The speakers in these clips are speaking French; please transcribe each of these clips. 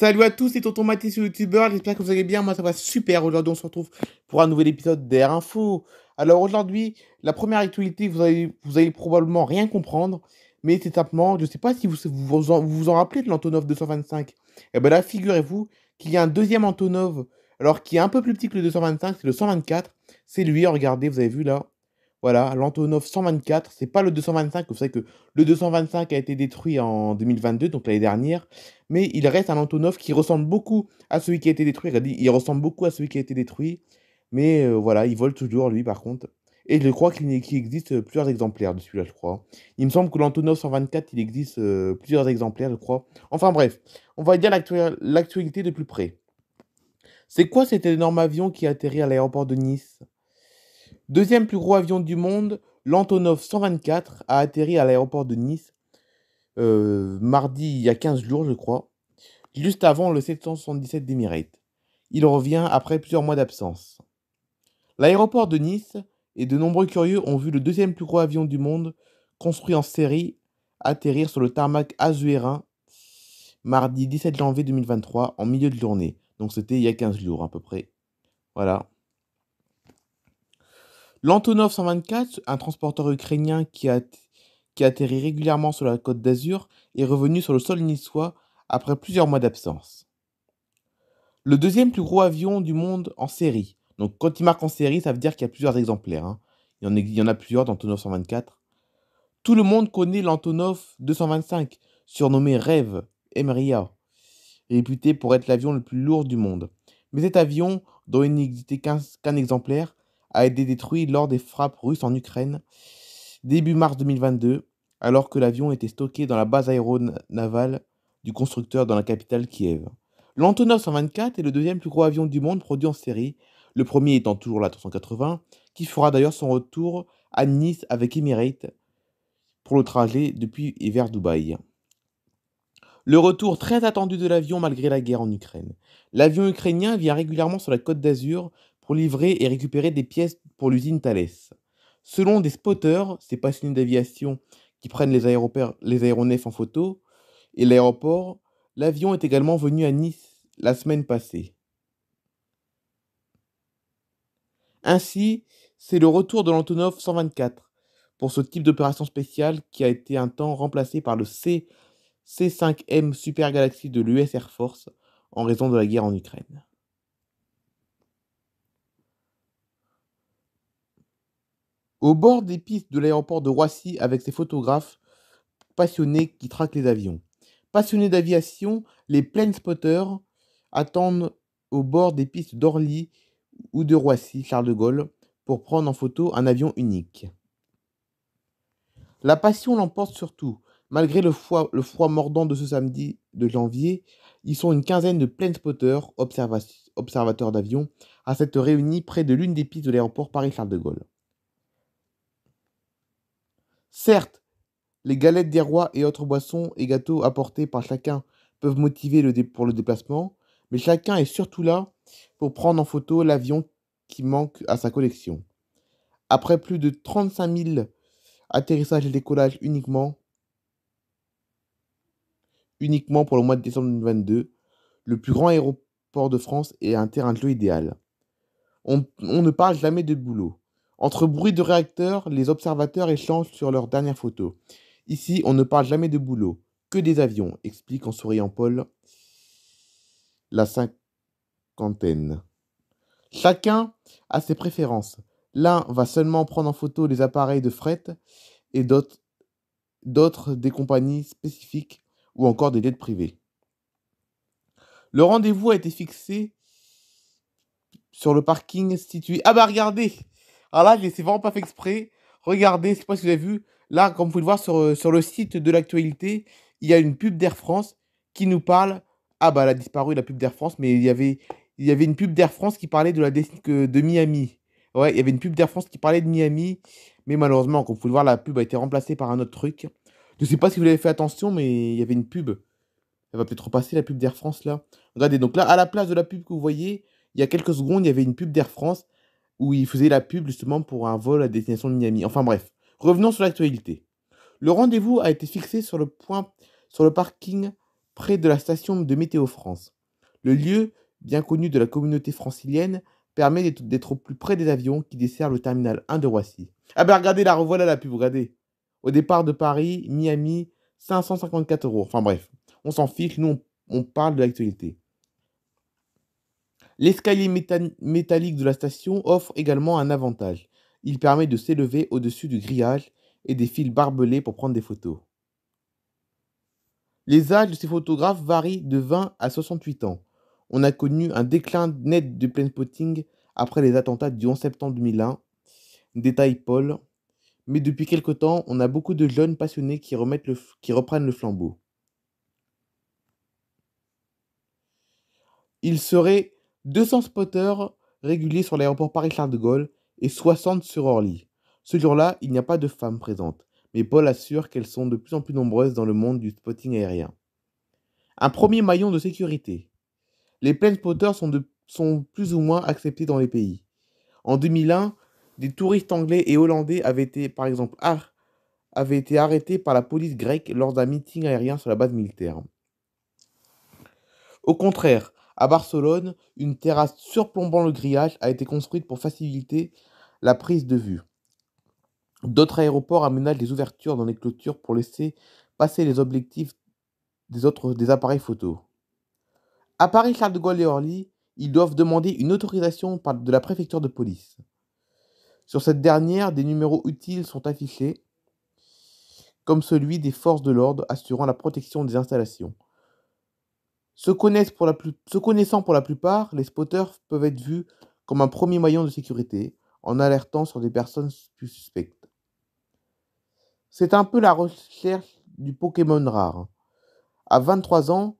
Salut à tous, c'est Tonton Mathis, youtubeur. J'espère que vous allez bien. Moi, ça va super. Aujourd'hui, on se retrouve pour un nouvel épisode d'Air Info. Alors, aujourd'hui, la première actualité, vous allez, probablement rien comprendre. Mais c'est simplement, je ne sais pas si vous vous en, vous en rappelez de l'Antonov 225. Et bien là, figurez-vous qu'il y a un deuxième Antonov, alors qui est un peu plus petit que le 225, c'est le 124. C'est lui, regardez, vous avez vu là, voilà, l'Antonov 124, c'est pas le 225, vous savez que le 225 a été détruit en 2022, donc l'année dernière, mais il reste un Antonov qui ressemble beaucoup à celui qui a été détruit, il ressemble beaucoup à celui qui a été détruit, mais euh, voilà, il vole toujours lui par contre. Et je crois qu'il existe plusieurs exemplaires de celui-là, je crois. Il me semble que l'Antonov 124, il existe euh, plusieurs exemplaires, je crois. Enfin bref, on va dire l'actualité de plus près. C'est quoi cet énorme avion qui atterrit à l'aéroport de Nice Deuxième plus gros avion du monde, l'Antonov 124 a atterri à l'aéroport de Nice euh, mardi il y a 15 jours, je crois, juste avant le 777 d'Emirate. Il revient après plusieurs mois d'absence. L'aéroport de Nice et de nombreux curieux ont vu le deuxième plus gros avion du monde, construit en série, atterrir sur le tarmac azuérin mardi 17 janvier 2023 en milieu de journée. Donc c'était il y a 15 jours à peu près. Voilà. L'Antonov 124, un transporteur ukrainien qui, a, qui atterrit régulièrement sur la côte d'Azur, est revenu sur le sol niçois après plusieurs mois d'absence. Le deuxième plus gros avion du monde en série. Donc quand il marque en série, ça veut dire qu'il y a plusieurs exemplaires. Hein. Il, y en a, plusieurs d'Antonov 124. Tout le monde connaît l'Antonov 225, surnommé Rêve, MRIA, réputé pour être l'avion le plus lourd du monde. Mais cet avion, dont il n'existait qu'un exemplaire, a été détruit lors des frappes russes en Ukraine début mars 2022, alors que l'avion était stocké dans la base aéronavale du constructeur dans la capitale Kiev. L'Antonov 124 est le deuxième plus gros avion du monde produit en série, le premier étant toujours l'A380, qui fera d'ailleurs son retour à Nice avec Emirates pour le trajet depuis et vers Dubaï. Le retour très attendu de l'avion malgré la guerre en Ukraine. L'avion ukrainien vient régulièrement sur la côte d'Azur pour livrer et récupérer des pièces pour l'usine Thales. Selon des spotters, ces passionnés d'aviation qui prennent les, les aéronefs en photo, et l'aéroport, l'avion est également venu à Nice la semaine passée. Ainsi, c'est le retour de l'Antonov 124 pour ce type d'opération spéciale qui a été un temps remplacé par le C C5M Super Galaxy de l'US Air Force en raison de la guerre en Ukraine. Au bord des pistes de l'aéroport de Roissy avec ses photographes passionnés qui traquent les avions. Passionnés d'aviation, les plane spotters attendent au bord des pistes d'Orly ou de Roissy Charles de Gaulle pour prendre en photo un avion unique. La passion l'emporte surtout. Malgré le froid, le froid, mordant de ce samedi de janvier, ils sont une quinzaine de spotters, observateurs d'avions, à cette réunis près de l'une des pistes de l'aéroport Paris-Charles de Gaulle. Certes, les galettes des rois et autres boissons et gâteaux apportés par chacun peuvent motiver le pour le déplacement, mais chacun est surtout là pour prendre en photo l'avion qui manque à sa collection. Après plus de 35 000 atterrissages et décollages uniquement, uniquement pour le mois de décembre 2022, le plus grand aéroport de France est un terrain de jeu idéal. on ne parle jamais de boulot. Entre bruit de réacteur, les observateurs échangent sur leurs dernière photo. Ici, on ne parle jamais de boulot, que des avions, explique en souriant Paul. La cinquantaine. Chacun a ses préférences. L'un va seulement prendre en photo les appareils de fret et d'autres des compagnies spécifiques ou encore des jets privés. Le rendez-vous a été fixé sur le parking situé. Ah bah regardez alors ah, là, je l'ai vraiment pas fait exprès. Regardez, je sais pas si vous avez vu. Là, comme vous pouvez le voir euh, sur, le site de l'actualité, il y a une pub d'Air France qui nous parle. Ah bah, elle a disparu la pub d'Air France, mais il y avait, il y avait une pub d'Air France qui parlait de la de Miami. Ouais, il y avait une pub d'Air France qui parlait de Miami, mais malheureusement, comme vous pouvez le voir, la pub a été remplacée par un autre truc. Je ne sais pas si vous avez fait attention, mais il y avait une pub. Elle va peut-être repasser la pub d'Air France là. Regardez, donc là, à la place de la pub que vous voyez, il y a quelques secondes, il y avait une pub d'Air France où il faisait la pub justement pour un vol à destination de Miami. Enfin bref, revenons sur l'actualité. Le rendez-vous a été fixé sur le, point, sur le parking près de la station de Météo France. Le lieu, bien connu de la communauté francilienne, permet d'être au plus près des avions qui desservent le terminal 1 de Roissy. Ah ben regardez, la revoilà la pub, regardez. Au départ de Paris, Miami, 554 euros. Enfin bref, on s'en fiche, nous on parle de l'actualité. L'escalier métallique de la station offre également un avantage. Il permet de s'élever au-dessus du grillage et des fils barbelés pour prendre des photos. Les âges de ces photographes varient de 20 à 68 ans. On a connu un déclin net du plein spotting après les attentats du 11 septembre 2001, détaille Paul. Mais depuis quelque temps, on a beaucoup de jeunes passionnés qui, remettent le qui reprennent le flambeau. Il serait 200 spotters réguliers sur l'aéroport Paris-Charles de Gaulle et 60 sur Orly. Ce jour-là, il n'y a pas de femmes présentes, mais Paul assure qu'elles sont de plus en plus nombreuses dans le monde du spotting aérien. Un premier maillon de sécurité. Les plaines spotters sont, plus ou moins acceptés dans les pays. En 2001, des touristes anglais et hollandais avaient été, par exemple, avaient été arrêtés par la police grecque lors d'un meeting aérien sur la base militaire. Au contraire, à Barcelone, une terrasse surplombant le grillage a été construite pour faciliter la prise de vue. D'autres aéroports aménagent des ouvertures dans les clôtures pour laisser passer les objectifs des autres des appareils photo. À Paris, Charles de Gaulle et Orly, ils doivent demander une autorisation de la préfecture de police. Sur cette dernière, des numéros utiles sont affichés, comme celui des forces de l'ordre assurant la protection des installations. Se, connaissant pour la plupart, les spotters peuvent être vus comme un premier moyen de sécurité en alertant sur des personnes plus suspectes. C'est un peu la recherche du Pokémon rare. À 23 ans,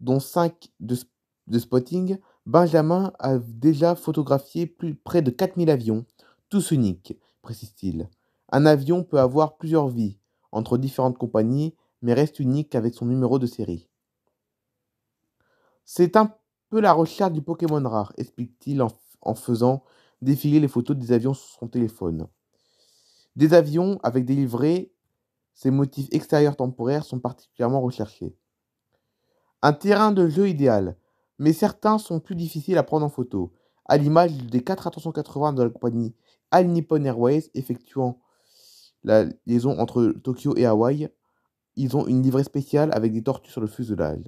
dont 5 de, spotting, Benjamin a déjà photographié près de 4000 avions, tous uniques, précise-t-il. Un avion peut avoir plusieurs vies, entre différentes compagnies, mais reste unique avec son numéro de série. C'est un peu la recherche du Pokémon rare, explique-t-il en, faisant défiler les photos des avions sur son téléphone. Des avions avec des livrées, ces motifs extérieurs temporaires sont particulièrement recherchés. Un terrain de jeu idéal, mais certains sont plus difficiles à prendre en photo, à l'image des 4 380 de la compagnie Al Nippon Airways effectuant la liaison entre Tokyo et Hawaï. Ils ont une livrée spéciale avec des tortues sur le fuselage.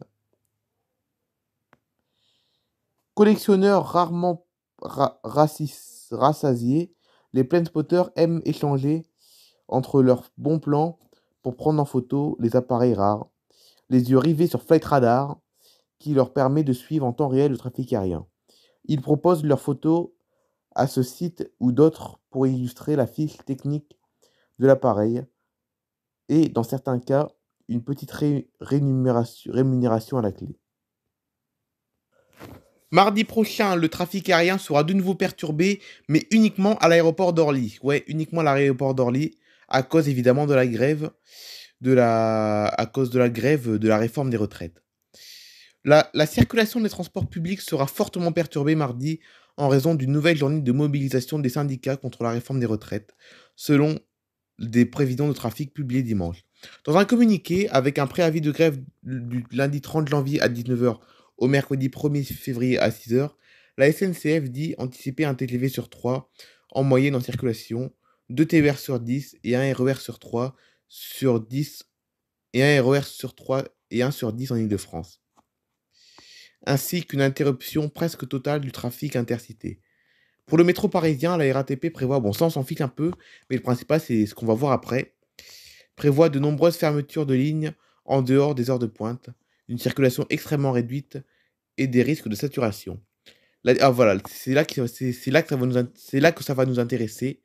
Collectionneurs rarement rassasiés, les planespotters aiment échanger entre leurs bons plans pour prendre en photo les appareils rares, les yeux rivés sur Flight Radar, qui leur permet de suivre en temps réel le trafic aérien. Ils proposent leurs photos à ce site ou d'autres pour illustrer la fiche technique de l'appareil et, dans certains cas, une petite rémunération à la clé. Mardi prochain, le trafic aérien sera de nouveau perturbé, mais uniquement à l'aéroport d'Orly. Ouais, uniquement à l'aéroport d'Orly, à cause évidemment de la grève, de la, à cause de la grève de la réforme des retraites. La, la circulation des transports publics sera fortement perturbée mardi en raison d'une nouvelle journée de mobilisation des syndicats contre la réforme des retraites, selon des prévisions de trafic publiées dimanche. Dans un communiqué, avec un préavis de grève du lundi 30 janvier à 19h au mercredi 1er février à 6h, la SNCF dit anticiper un TTV sur 3 en moyenne en circulation, 2 TER sur 10 et 1 RER sur 3 sur 10 et 1 RER sur 3 et 1 sur 10 en Ile-de-France. Ainsi qu'une interruption presque totale du trafic intercité. Pour le métro parisien, la RATP prévoit, bon ça on s'en fiche un peu, mais le principal c'est ce qu'on va voir après, prévoit de nombreuses fermetures de lignes en dehors des heures de pointe, une circulation extrêmement réduite et des risques de saturation. ah, voilà, c'est là, que, ça va nous, là que ça va nous intéresser.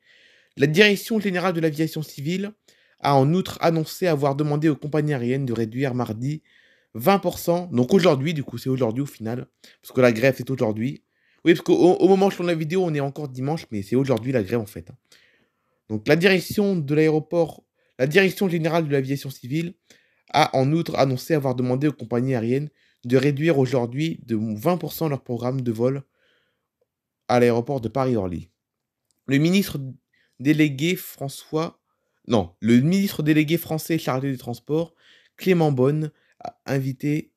La Direction générale de l'aviation civile a en outre annoncé avoir demandé aux compagnies aériennes de réduire mardi 20%, donc aujourd'hui, du coup, c'est aujourd'hui au final, parce que la grève c'est aujourd'hui. Oui, parce qu'au moment où je tourne la vidéo, on est encore dimanche, mais c'est aujourd'hui la grève en fait. Hein. Donc la direction de l'aéroport, la direction générale de l'aviation civile a en outre annoncé avoir demandé aux compagnies aériennes de réduire aujourd'hui de 20% leur programme de vol à l'aéroport de Paris-Orly. Le ministre délégué François non, le ministre délégué français chargé des transports, Clément Bonne, a invité,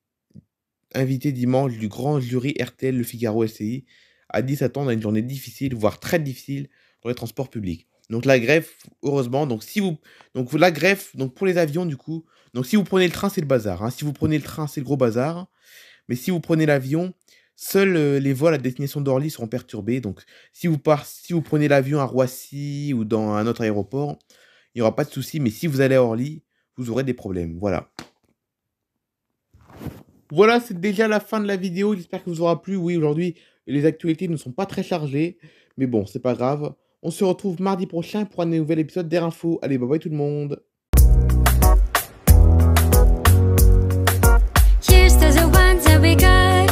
invité dimanche du grand jury RTL Le Figaro SCI, a dit s'attendre à une journée difficile, voire très difficile, pour les transports publics. Donc la greffe, heureusement. Donc si vous, donc la greffe, donc pour les avions du coup. Donc si vous prenez le train, c'est le bazar. Hein. Si vous prenez le train, c'est le gros bazar. Mais si vous prenez l'avion, seuls euh, les vols à destination d'Orly seront perturbés. Donc si vous si vous prenez l'avion à Roissy ou dans un autre aéroport, il n'y aura pas de souci. Mais si vous allez à Orly, vous aurez des problèmes. Voilà. Voilà, c'est déjà la fin de la vidéo. J'espère que vous aura plu. Oui, aujourd'hui, les actualités ne sont pas très chargées, mais bon, c'est pas grave. On se retrouve mardi prochain pour un nouvel épisode d'Air Info. Allez, bye bye tout le monde. Cheers to the ones that we got.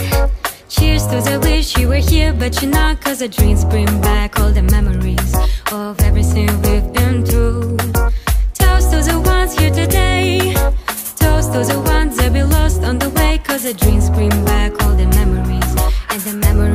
Cheers to the wish you were here, but you're not. Cause the dreams bring back all the memories of everything we've been through. Toast to the ones here today. Toast to the ones that we lost on the way. Cause the dreams bring back all the memories and the memories.